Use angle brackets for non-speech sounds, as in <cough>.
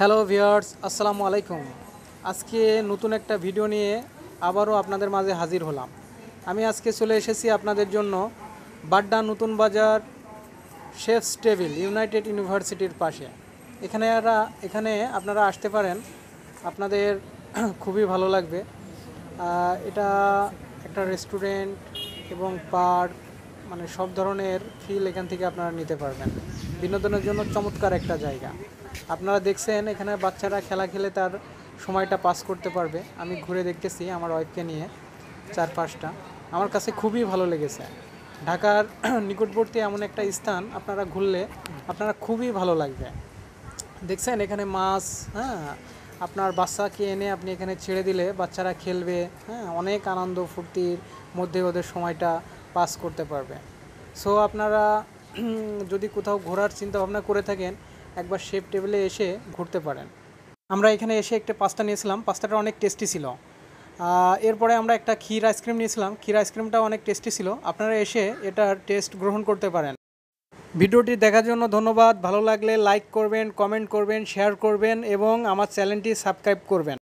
hello viewers আসসালামু আলাইকুম আজকে নতুন একটা ভিডিও নিয়ে আবারও আপনাদের মাঝে হাজির হলাম আমি আজকে চলে এসেছি আপনাদের জন্য বাড্ডা নতুন বাজার শেফস টেবিল ইউনাইটেড ইউনিভার্সিটির পাশে এখানে এখানে আপনারা আসতে পারেন আপনাদের <clears throat> খুবই ভালো লাগবে এটা একটা রেস্টুরেন্ট এবং পার্ক মানে সব ধরনের ফিল এখান থেকে আপনারা নিতে পারবেন বিনোদনের জন্য চমৎকার একটা জায়গা আপনারা দেখছেন এখানে বাচ্চারা খেলা খেলে তার সময়টা পাস করতে পারবে আমি ঘুরে দেখতেছি আমার ওয়াইফকে নিয়ে চারপাশটা আমার কাছে খুবই ভালো লেগেছে ঢাকার <clears throat> নিকটবর্তী এমন একটা স্থান আপনারা ঘুরলে আপনারা খুবই ভালো লাগবে দেখছেন এখানে মাছ হ্যাঁ আপনার বাচ্চাকে এনে আপনি এখানে ছেড়ে দিলে বাচ্চারা খেলবে হ্যাঁ অনেক আনন্দ ফুর্তির মধ্যে ওদের সময়টা পাস করতে পারবে সো আপনারা <clears throat> যদি কোথাও ঘোরার চিন্তাভাবনা করে থাকেন একবার শেপ টেবিলে এসে ঘুরতে পারেন আমরা এখানে এসে একটা পাস্তা নিয়েছিলাম পাস্তাটা অনেক টেস্টি ছিল এরপরে আমরা একটা ক্ষীর আইসক্রিম নিয়েছিলাম ক্ষীর আইসক্রিমটা অনেক টেস্টি ছিল আপনারা এসে এটার টেস্ট গ্রহণ করতে পারেন ভিডিওটি দেখার জন্য ধন্যবাদ ভালো লাগলে লাইক করবেন কমেন্ট করবেন শেয়ার করবেন এবং আমার চ্যানেলটি সাবস্ক্রাইব করবেন